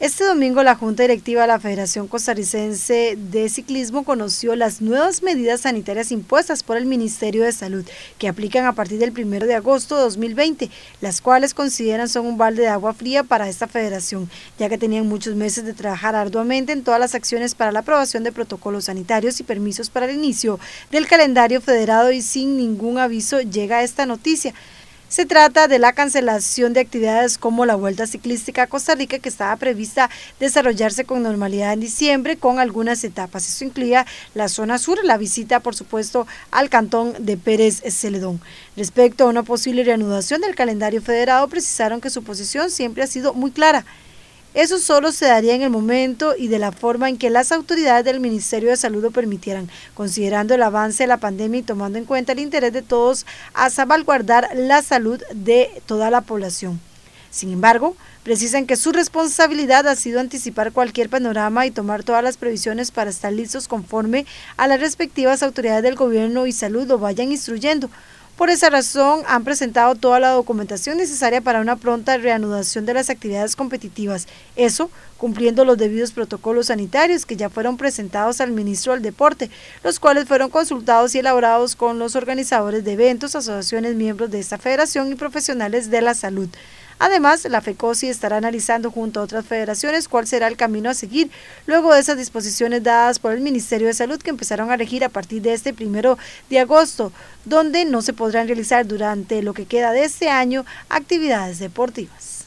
Este domingo la Junta Directiva de la Federación Costarricense de Ciclismo conoció las nuevas medidas sanitarias impuestas por el Ministerio de Salud, que aplican a partir del 1 de agosto de 2020, las cuales consideran son un balde de agua fría para esta federación, ya que tenían muchos meses de trabajar arduamente en todas las acciones para la aprobación de protocolos sanitarios y permisos para el inicio del calendario federado y sin ningún aviso llega esta noticia se trata de la cancelación de actividades como la Vuelta Ciclística a Costa Rica que estaba prevista desarrollarse con normalidad en diciembre con algunas etapas. Esto incluía la zona sur, la visita por supuesto al cantón de Pérez Celedón. Respecto a una posible reanudación del calendario federado, precisaron que su posición siempre ha sido muy clara eso solo se daría en el momento y de la forma en que las autoridades del Ministerio de Salud lo permitieran, considerando el avance de la pandemia y tomando en cuenta el interés de todos a salvaguardar la salud de toda la población. Sin embargo, precisan que su responsabilidad ha sido anticipar cualquier panorama y tomar todas las previsiones para estar listos conforme a las respectivas autoridades del gobierno y salud lo vayan instruyendo, por esa razón, han presentado toda la documentación necesaria para una pronta reanudación de las actividades competitivas, eso cumpliendo los debidos protocolos sanitarios que ya fueron presentados al ministro del Deporte, los cuales fueron consultados y elaborados con los organizadores de eventos, asociaciones, miembros de esta federación y profesionales de la salud. Además, la FECOSI estará analizando junto a otras federaciones cuál será el camino a seguir luego de esas disposiciones dadas por el Ministerio de Salud que empezaron a regir a partir de este primero de agosto, donde no se podrán realizar durante lo que queda de este año actividades deportivas.